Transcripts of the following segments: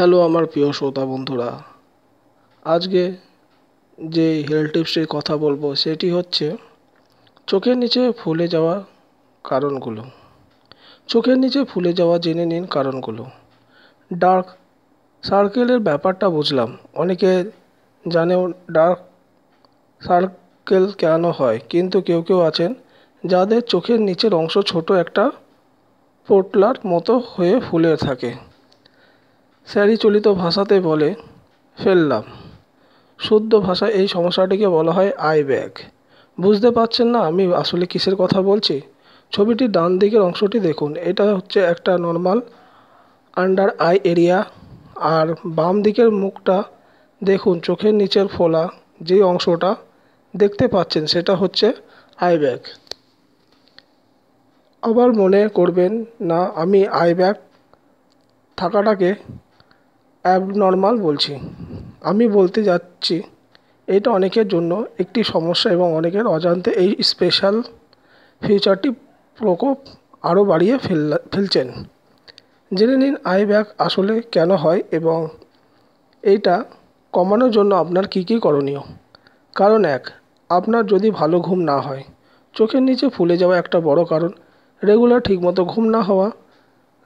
hello আমার প্রিয় শ্রোতা বন্ধুরা আজকে যে হেলথ টিপসের কথা বলবো সেটি হচ্ছে চোখের নিচে ফুলে যাওয়া কারণগুলো চোখের নিচে ফুলে যাওয়া জেনে নিন কারণগুলো ডার্ক সার্কেলের ব্যাপারটা বুঝলাম অনেকে জানেও ডার্ক সার্কেল কেন হয় কিন্তু কেউ কেউ আছেন যাদের চোখের নিচের অংশ ছোট একটা পোটলার মতো হয়ে ফুলে থাকে স্যারিচলিত ভাষাতে বলে ফেললাম শুদ্ধ ভাষায় এই সমস্যাটিকে বলা হয় আই ব্যাগ বুঝতে পারছেন না আমি আসলে কিসের কথা বলছি ছবিটির ডান দিকের অংশটি দেখুন এটা হচ্ছে একটা নর্মাল আন্ডার আই এরিয়া আর বাম দিকের মুখটা দেখুন চোখের নিচের ফোলা যে অংশটা দেখতে পাচ্ছেন সেটা হচ্ছে আই ব্যাগ আবার মনে করবেন না আমি আই ব্যাগ থাকাটাকে অ্যাবনর্মাল বলছি আমি বলতে যাচ্ছি এটা অনেকের জন্য একটি সমস্যা এবং অনেকের অজান্তে এই স্পেশাল ফিউচারটি প্রকোপ আরও বাড়িয়ে ফেল ফেলছেন জেনে নিন আই ব্যাগ আসলে কেন হয় এবং এইটা কমানোর জন্য আপনার কী কী করণীয় কারণ এক আপনার যদি ভালো ঘুম না হয় চোখের নিচে ফুলে যাওয়া একটা বড় কারণ রেগুলার ঠিকমতো ঘুম না হওয়া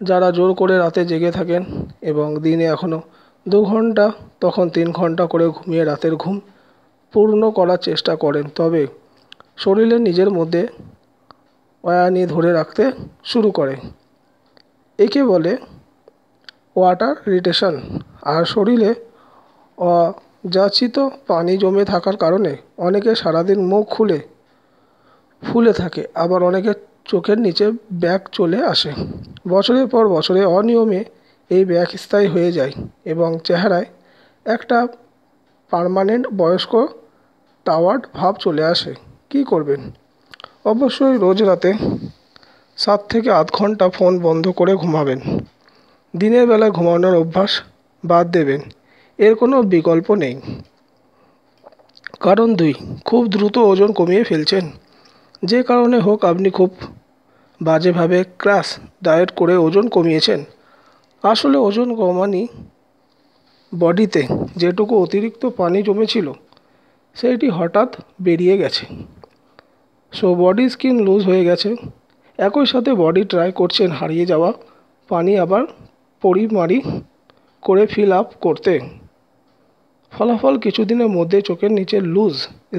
যারা জোর করে রাতে জেগে থাকেন এবং দিনে এখনও দু ঘন্টা তখন তিন ঘন্টা করে ঘুমিয়ে রাতের ঘুম পূর্ণ করার চেষ্টা করেন তবে শরীরে নিজের মধ্যে অয়ানি ধরে রাখতে শুরু করে একে বলে ওয়াটার রিটেশন আর শরীরে অযাচিত পানি জমে থাকার কারণে অনেকের সারাদিন মুখ খুলে ফুলে থাকে আবার অনেকের চোখের নিচে ব্যাগ চলে আসে বছরের পর বছরে অনিয়মে এই ব্যাগ স্থায়ী হয়ে যায় এবং চেহারায় একটা পার্মানেন্ট বয়স্ক টাওয়ার্ড ভাব চলে আসে কি করবেন অবশ্যই রোজ রাতে সাত থেকে আধ ঘন্টা ফোন বন্ধ করে ঘুমাবেন দিনের বেলা ঘুমানোর অভ্যাস বাদ দেবেন এর কোনো বিকল্প নেই কারণ দুই খুব দ্রুত ওজন কমিয়ে ফেলছেন যে কারণে হোক আপনি খুব বাজেভাবে ক্রাশ ডায়েট করে ওজন কমিয়েছেন আসলে ওজন কমানি বডিতে যেটুকু অতিরিক্ত পানি জমেছিল সেইটি হঠাৎ বেরিয়ে গেছে সো বডি স্কিন লুজ হয়ে গেছে একই সাথে বডি ট্রাই করছেন হারিয়ে যাওয়া পানি আবার পরিমারি করে ফিল আপ করতে ফলাফল কিছুদিনের মধ্যে চোখের নিচে লুজ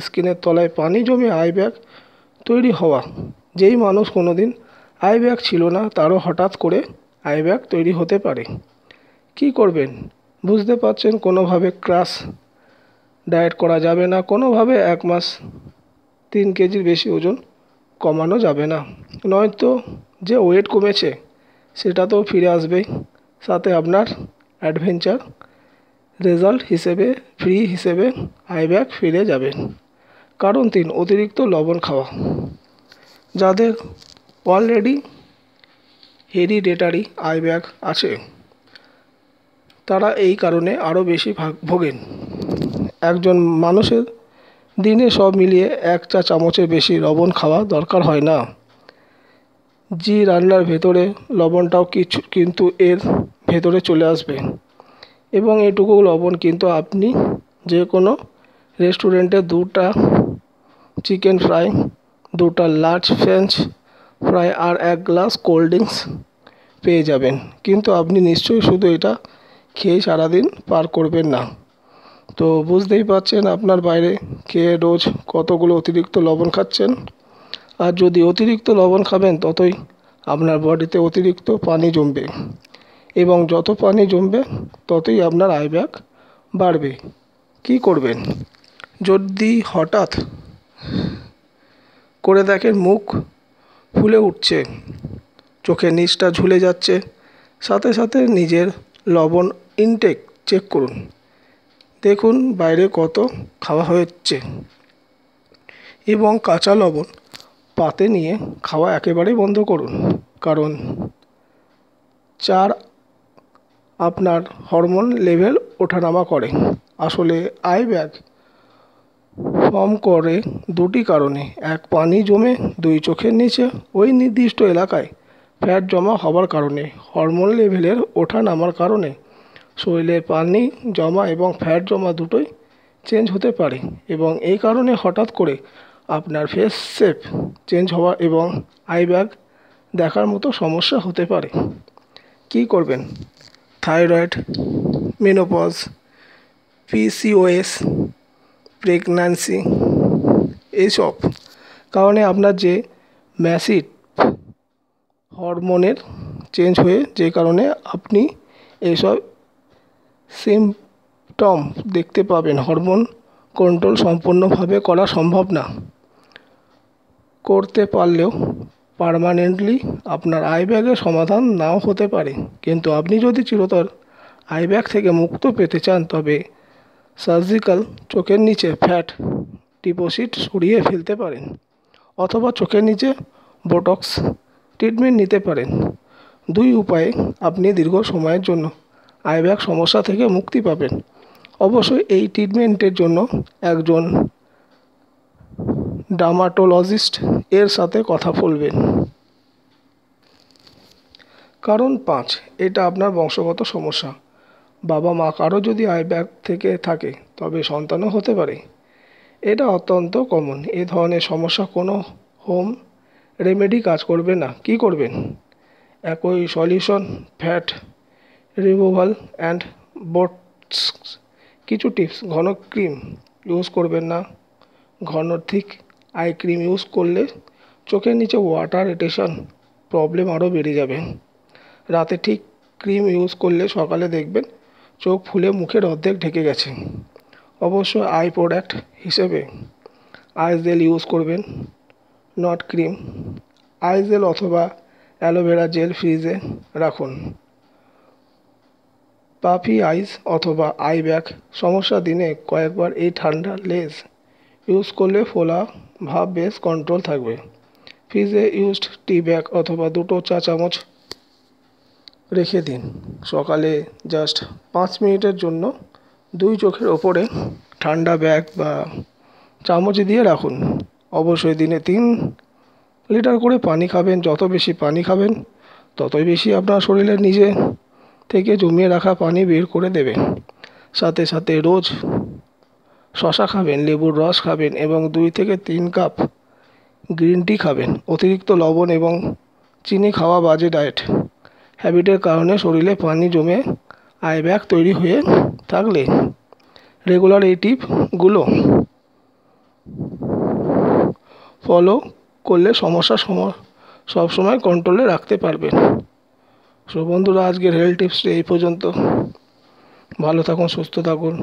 স্কিনের তলায় পানি জমে আই ব্যাগ তৈরি হওয়া যেই মানুষ কোনোদিন আই ব্যাগ ছিল না তারও হঠাৎ করে আই ব্যাগ তৈরি হতে পারে কি করবেন বুঝতে পারছেন কোনোভাবে ক্রাস ডায়েট করা যাবে না কোনোভাবে এক মাস তিন কেজির বেশি ওজন কমানো যাবে না নয়তো যে ওয়েট কমেছে সেটা তো ফিরে আসবেই সাথে আপনার অ্যাডভেঞ্চার রেজাল্ট হিসেবে ফ্রি হিসেবে আইব্যাক ফিরে যাবে কারণ তিন অতিরিক্ত লবণ খাওয়া যাদের অলরেডি হেরিডেটারি আইব্যাক আছে তারা এই কারণে আরও বেশি ভোগেন একজন মানুষের দিনে সব মিলিয়ে এক চা চামচের বেশি লবণ খাওয়া দরকার হয় না জি রান্নার ভেতরে লবণটাও কিছু কিন্তু এর ভেতরে চলে আসবে এবং এটুকু লবণ কিন্তু আপনি যে কোনো রেস্টুরেন্টে দুটা চিকেন ফ্রাই দুটা লার্জ ফ্রেঞ্চ ফ্রাই আর এক গ্লাস কোল্ড ড্রিঙ্কস পেয়ে যাবেন কিন্তু আপনি নিশ্চয়ই শুধু এটা খেয়ে সারাদিন পার করবেন না তো বুঝতেই পারছেন আপনার বাইরে খেয়ে রোজ কতগুলো অতিরিক্ত লবণ খাচ্ছেন আর যদি অতিরিক্ত লবণ খাবেন ততই আপনার বডিতে অতিরিক্ত পানি জমবে এবং যত পানি জমবে ততই আপনার আয় ব্যয় বাড়বে কী করবেন যদি হঠাৎ করে দেখেন মুখ ফুলে উঠছে চোখের নিচটা ঝুলে যাচ্ছে সাথে সাথে নিজের লবণ ইনটেক চেক করুন দেখুন বাইরে কত খাওয়া হয়েছে এবং কাঁচা লবণ পাতে নিয়ে খাওয়া একেবারেই বন্ধ করুন কারণ চার আপনার হরমোন লেভেল ওঠানামা করে আসলে আই ব্যাগ ফর্ম করে দুটি কারণে এক পানি জমে দুই চোখের নিচে ওই নির্দিষ্ট এলাকায় ফ্যাট জমা হওয়ার কারণে হরমোন লেভেলের ওঠা নামার কারণে শরীরে পানি জমা এবং ফ্যাট জমা দুটোই চেঞ্জ হতে পারে এবং এই কারণে হঠাৎ করে আপনার ফেস শেপ চেঞ্জ হওয়া এবং আই ব্যাগ দেখার মতো সমস্যা হতে পারে কি করবেন থাইরয়েড মেনোপজ পিসিওএস প্রেগন্যান্সি এইসব কারণে আপনার যে ম্যাসিড হরমোনের চেঞ্জ হয়ে যে কারণে আপনি এইসব সিমটম দেখতে পাবেন হরমোন কন্ট্রোল সম্পূর্ণভাবে করা সম্ভব না করতে পারলেও পারমানেন্টলি আপনার আই ব্যাগের সমাধান নাও হতে পারে কিন্তু আপনি যদি চিরতর আই ব্যাগ থেকে মুক্ত পেতে চান তবে সার্জিক্যাল চোখের নিচে ফ্যাট ডিপোজিট সরিয়ে ফেলতে পারেন অথবা চোখের নিচে বোটক্স ট্রিটমেন্ট নিতে পারেন দুই উপায়ে আপনি দীর্ঘ সময়ের জন্য আই ব্যাগ সমস্যা থেকে মুক্তি পাবেন অবশ্যই এই ট্রিটমেন্টের জন্য একজন ডার্মাটোলজিস্ট এর সাথে কথা বলবেন কারণ পাঁচ এটা আপনার বংশগত সমস্যা বাবা মা কারো যদি আয় ব্যাগ থেকে থাকে তবে সন্তানও হতে পারে এটা অত্যন্ত কমন এ ধরনের সমস্যা কোনো হোম রেমেডি কাজ করবে না কি করবেন একই সলিউশন ফ্যাট রিমুভাল অ্যান্ড বোটস কিছু টিপস ঘন ক্রিম ইউজ করবেন না ঘন থিক আই ক্রিম ইউজ করলে চোখের নিচে ওয়াটার রিটেশন প্রবলেম আরও বেড়ে যাবে রাতে ঠিক ক্রিম ইউজ করলে সকালে দেখবেন চোখ ফুলে মুখের অর্ধেক ঢেকে গেছে অবশ্য আই প্রোডাক্ট হিসেবে আই জেল ইউজ করবেন নট ক্রিম আই জেল অথবা অ্যালোভেরা জেল ফ্রিজে রাখুন পাফি আইস অথবা আই ব্যাগ সমস্যা দিনে কয়েকবার এই ঠান্ডা লেজ ইউজ করলে ফোলা ভাব বেশ কন্ট্রোল থাকবে ফ্রিজে ইউজড টি ব্যাগ অথবা দুটো চা চামচ রেখে দিন সকালে জাস্ট পাঁচ মিনিটের জন্য দুই চোখের ওপরে ঠান্ডা ব্যাগ বা চামচ দিয়ে রাখুন অবশ্যই দিনে তিন লিটার করে পানি খাবেন যত বেশি পানি খাবেন ততই বেশি আপনার শরীরের নিজে থেকে জমিয়ে রাখা পানি বের করে দেবে সাথে সাথে রোজ শশা খাবেন লেবুর রস খাবেন এবং দুই থেকে তিন কাপ গ্রিন টি খাবেন অতিরিক্ত লবণ এবং চিনি খাওয়া বাজে ডায়েট হ্যাবিটের কারণে শরীরে পানি জমে ব্যাগ তৈরি হয়ে থাকলে রেগুলার এই টিপগুলো ফলো করলে সমস্যা সম সবসময় কন্ট্রোলে রাখতে পারবেন সো বন্ধুরা আজকের হেলথ টিপসটি এই পর্যন্ত ভালো থাকুন সুস্থ থাকুন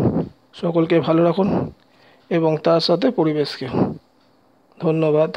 সকলকে ভালো রাখুন এবং তার সাথে পরিবেশকে ধন্যবাদ